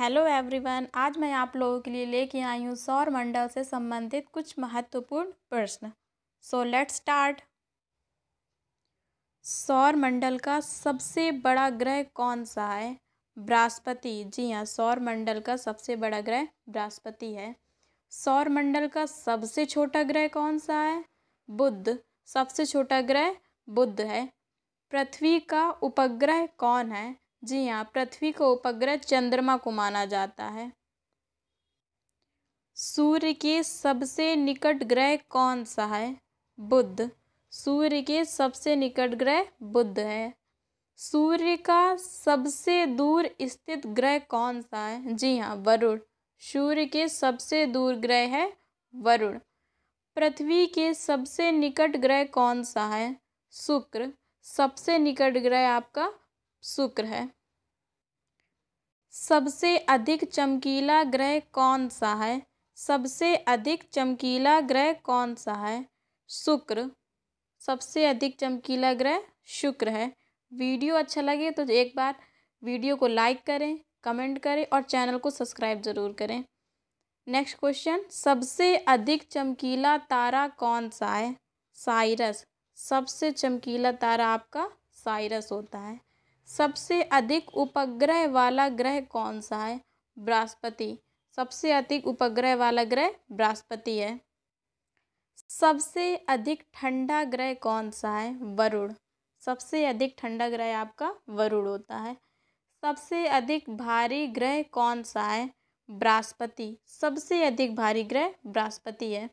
hello everyone आज मैं आप लोगों के लिए लेके आई हूँ सौर मंडल से संबंधित कुछ महत्वपूर्ण प्रश्न सो लेट स्टार्ट सौर मंडल का सबसे बड़ा ग्रह कौन सा है बृहस्पति जी हाँ सौर मंडल का सबसे बड़ा ग्रह बृहस्पति है सौर मंडल का सबसे छोटा ग्रह कौन सा है बुध सबसे छोटा ग्रह बुध है पृथ्वी का उपग्रह कौन है जी हाँ पृथ्वी को उपग्रह चंद्रमा को माना जाता है सूर्य के सबसे निकट ग्रह कौन सा है बुद्ध सूर्य के सबसे निकट ग्रह बुद्ध है सूर्य का सबसे दूर स्थित ग्रह कौन सा है जी हाँ वरुण सूर्य के सबसे दूर ग्रह है वरुण पृथ्वी के सबसे निकट ग्रह कौन सा है शुक्र सबसे निकट ग्रह आपका शुक्र है सबसे अधिक चमकीला ग्रह कौन सा है सबसे अधिक चमकीला ग्रह कौन सा है शुक्र सबसे अधिक चमकीला ग्रह शुक्र है वीडियो अच्छा लगे तो एक बार वीडियो को लाइक करें कमेंट करें और चैनल को सब्सक्राइब ज़रूर करें नेक्स्ट क्वेश्चन सबसे अधिक चमकीला तारा कौन सा है साइरस सबसे चमकीला तारा आपका साइरस होता है सबसे अधिक उपग्रह वाला ग्रह कौन सा है बृहस्पति सबसे अधिक उपग्रह वाला ग्रह बृहस्पति है सबसे अधिक ठंडा ग्रह कौन सा है वरुण सबसे अधिक ठंडा ग्रह आपका वरुण होता है सबसे अधिक भारी ग्रह कौन सा है बृहस्पति सबसे अधिक भारी ग्रह बृहस्पति है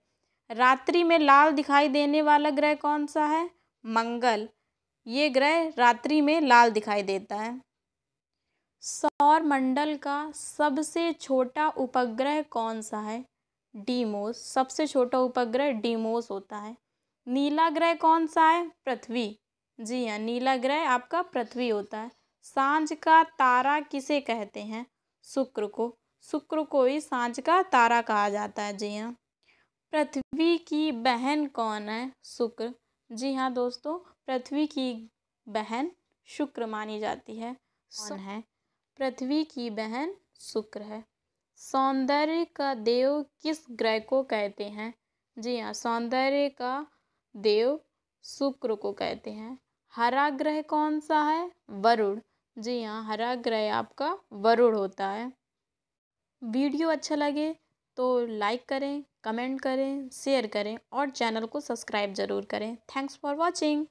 रात्रि में लाल दिखाई देने वाला ग्रह कौन सा है मंगल ये ग्रह रात्रि में लाल दिखाई देता है सौर मंडल का सबसे छोटा उपग्रह कौन सा है डीमोस सबसे छोटा उपग्रह डीमोस होता है नीला ग्रह कौन सा है पृथ्वी जी हाँ नीला ग्रह आपका पृथ्वी होता है सांझ का तारा किसे कहते हैं शुक्र को शुक्र को ही सांझ का तारा कहा जाता है जी हाँ पृथ्वी की बहन कौन है शुक्र जी हाँ दोस्तों पृथ्वी की बहन शुक्र मानी जाती है कौन है पृथ्वी की बहन शुक्र है सौंदर्य का देव किस ग्रह को कहते हैं जी हाँ सौंदर्य का देव शुक्र को कहते हैं हरा ग्रह कौन सा है वरुण जी हाँ हरा ग्रह आपका वरुण होता है वीडियो अच्छा लगे तो लाइक करें कमेंट करें शेयर करें और चैनल को सब्सक्राइब ज़रूर करें थैंक्स फॉर वॉचिंग